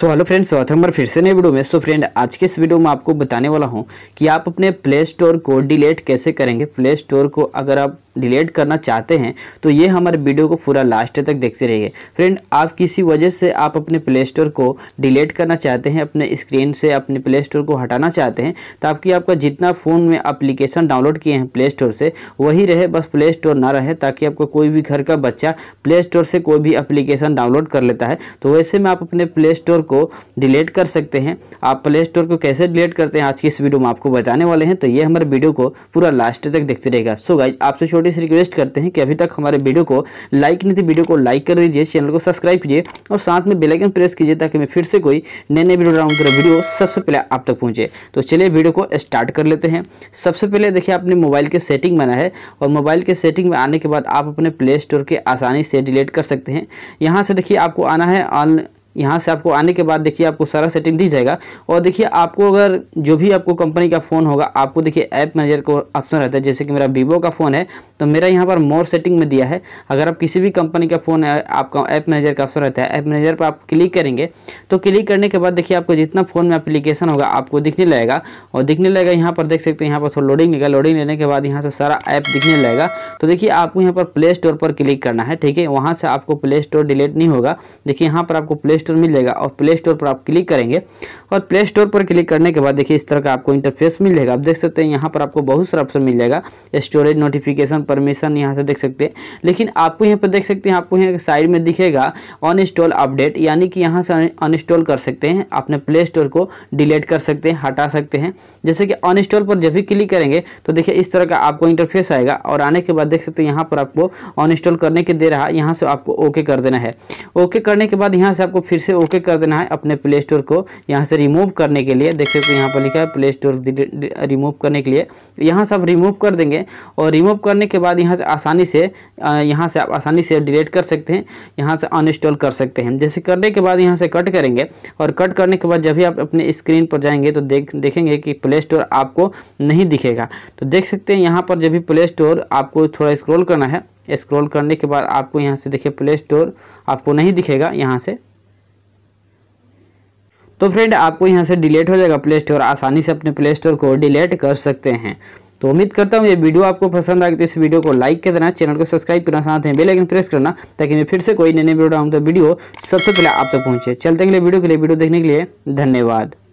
तो hello friends स्वागत है फिर से नए वीडियो में तो फ्रेंड आज के इस वीडियो में आपको बताने वाला हूं कि आप अपने प्ले स्टोर को डिलीट कैसे करेंगे प्ले स्टोर को अगर आप डिलीट करना चाहते हैं तो ये हमारे वीडियो को पूरा लास्ट तक देखते रहिए फ्रेंड आप किसी वजह से आप अपने प्ले स्टोर को डिलीट करना चाहते हैं अपने स्क्रीन से अपने प्ले स्टोर को हटाना चाहते हैं ताकि आपका जितना फ़ोन में अप्लीकेशन डाउनलोड किए हैं प्ले स्टोर से वही रहे बस प्ले स्टोर ना रहे ताकि आपका कोई भी घर का बच्चा प्ले स्टोर से कोई भी अप्लीकेशन डाउनलोड कर लेता है तो वैसे में आप अपने प्ले स्टोर को डिलीट कर सकते हैं आप प्ले स्टोर को कैसे डिलीट करते हैं आज की इस वीडियो में आपको बताने वाले हैं तो ये हमारे वीडियो को पूरा लास्ट तक देखते रहेगा सो गाइज आपसे छोटी छोटी सी रिक्वेस्ट करते हैं कि अभी तक हमारे वीडियो को लाइक नहीं थी वीडियो को लाइक कर दीजिए चैनल को सब्सक्राइब कीजिए और साथ में बेलाइकन प्रेस कीजिए ताकि मैं फिर से कोई नए नए वीडियो डाउन करें वीडियो सबसे पहले आप तक पहुँचे तो चलिए वीडियो को स्टार्ट कर लेते हैं सबसे पहले देखिए आपने मोबाइल के सेटिंग बना है और मोबाइल के सेटिंग में आने के बाद आप अपने प्ले स्टोर के आसानी से डिलीट कर सकते हैं यहाँ से देखिए आपको आना है यहाँ से आपको आने के बाद देखिए आपको सारा सेटिंग दी जाएगा और देखिए आपको अगर जो भी आपको कंपनी का फ़ोन होगा आपको देखिए ऐप मैनेजर को ऑप्शन रहता है जैसे कि मेरा वीवो का फ़ोन है तो मेरा यहाँ पर मोर सेटिंग में दिया है अगर आप किसी भी कंपनी का फ़ोन है आपका ऐप मैनेजर का ऑप्शन रहता है ऐप मैनेजर पर आप क्लिक करेंगे तो क्लिक करने के बाद देखिए आपको जितना फ़ोन में अप्लीकेशन होगा आपको दिखने लगेगा और दिखने लगेगा यहाँ पर देख सकते हैं यहाँ पर थोड़ा लोडिंग लेगा लोडिंग लेने के बाद यहाँ से सारा ऐप दिखने लगेगा तो देखिए आपको यहाँ पर प्ले स्टोर पर क्लिक करना है ठीक है वहाँ से आपको प्ले स्टोर डिलीट नहीं होगा देखिए यहाँ पर आपको प्ले स्टोर मिल जाएगा और प्ले स्टोर पर आप क्लिक करेंगे और प्ले स्टोर पर क्लिक करने के बाद देखिए इस तरह का आपको इंटरफेस मिल जाएगा आप देख सकते हैं यहाँ पर आपको बहुत सारा ऑप्शन मिल जाएगा स्टोरेज नोटिफिकेशन परमिशन यहाँ से देख सकते हैं लेकिन आपको यहाँ पर देख सकते हैं आपको यहाँ साइड में दिखेगा ऑन अपडेट यानी कि यहाँ से अनइंस्टॉल कर सकते हैं अपने प्ले स्टोर को डिलीट कर सकते हैं हटा सकते हैं जैसे कि अनइंस्टॉल पर जब भी क्लिक करेंगे तो देखिए इस तरह का आपको इंटरफेस आएगा और आने के बाद देख सकते हैं यहाँ पर आपको अनइंस्टॉल करने के दे रहा यहाँ से आपको ओके कर देना है ओके करने के बाद यहाँ से आपको फिर फिर से ओके कर देना है अपने प्ले स्टोर को यहाँ से रिमूव करने के लिए देख सकते हो यहाँ पर लिखा है प्ले स्टोर रिमूव करने के लिए यहाँ से आप रिमूव कर देंगे और रिमूव करने के बाद यहाँ से आसानी से यहाँ से आप आसानी से डिलीट कर सकते हैं यहाँ से अनइंस्टॉल कर सकते हैं जैसे करने के बाद यहाँ से कट करेंगे और कट करने के बाद जब भी आप अपने स्क्रीन पर जाएंगे तो देख देखेंगे कि प्ले स्टोर आपको नहीं दिखेगा तो देख सकते हैं यहाँ पर जब भी प्ले स्टोर आपको थोड़ा स्क्रॉल करना है स्क्रॉल करने के बाद आपको यहाँ से देखिए प्ले स्टोर आपको नहीं दिखेगा यहाँ से तो फ्रेंड आपको यहाँ से डिलीट हो जाएगा प्ले स्टोर आसानी से अपने प्ले स्टोर को डिलीट कर सकते हैं तो उम्मीद करता हूँ ये वीडियो आपको पसंद आए तो इस वीडियो को लाइक कर देना चैनल को सब्सक्राइब करना साथ में बेलाइकन प्रेस करना ताकि मैं फिर से कोई नई नए वीडियो आऊँ तो वीडियो सबसे पहले आप तक पहुँचे चलते अगले वीडियो के लिए वीडियो देखने के लिए धन्यवाद